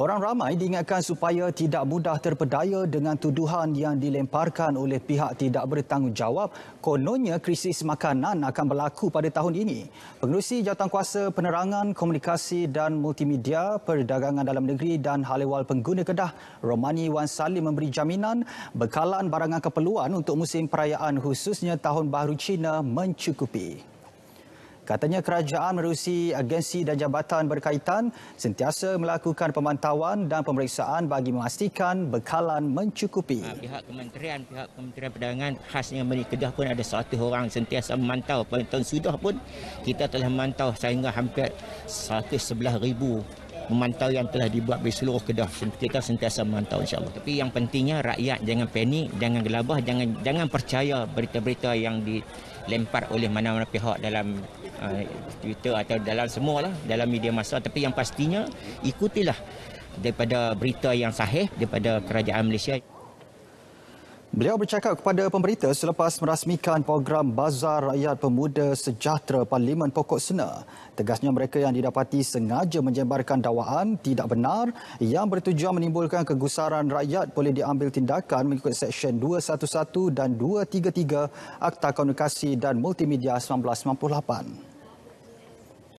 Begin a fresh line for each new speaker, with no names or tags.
Orang ramai diingatkan supaya tidak mudah terpedaya dengan tuduhan yang dilemparkan oleh pihak tidak bertanggungjawab kononnya krisis makanan akan berlaku pada tahun ini. Pengerusi Jawatankuasa Penerangan Komunikasi dan Multimedia Perdagangan Dalam Negeri dan Halewal Pengguna Kedah Romani Wan Salim memberi jaminan bekalan barangan keperluan untuk musim perayaan khususnya Tahun Baru Cina mencukupi. Katanya kerajaan merusi agensi dan jabatan berkaitan sentiasa melakukan pemantauan dan pemeriksaan bagi memastikan bekalan mencukupi. Ha,
pihak kementerian, pihak kementerian perdagangan khasnya Meri Kedah pun ada satu orang sentiasa memantau. Pada tahun sudah pun kita telah memantau sehingga hampir 111 ribu memantau yang telah dibuat di seluruh Kedah. Kita sentiasa memantau insya-Allah. Tapi yang pentingnya rakyat jangan panik, jangan gelabah, jangan jangan percaya berita-berita yang dilempar oleh mana-mana pihak dalam uh, Twitter atau dalam semua lah dalam media masa. Tapi yang pastinya ikutilah daripada berita yang sahih daripada kerajaan Malaysia.
Beliau bercakap kepada pemberita selepas merasmikan program Bazar Rakyat Pemuda Sejahtera Parlimen Pokok Sena. Tegasnya mereka yang didapati sengaja menjembarkan dakwaan tidak benar yang bertujuan menimbulkan kegusaran rakyat boleh diambil tindakan mengikut Seksyen 211 dan 233 Akta Komunikasi dan Multimedia 1998.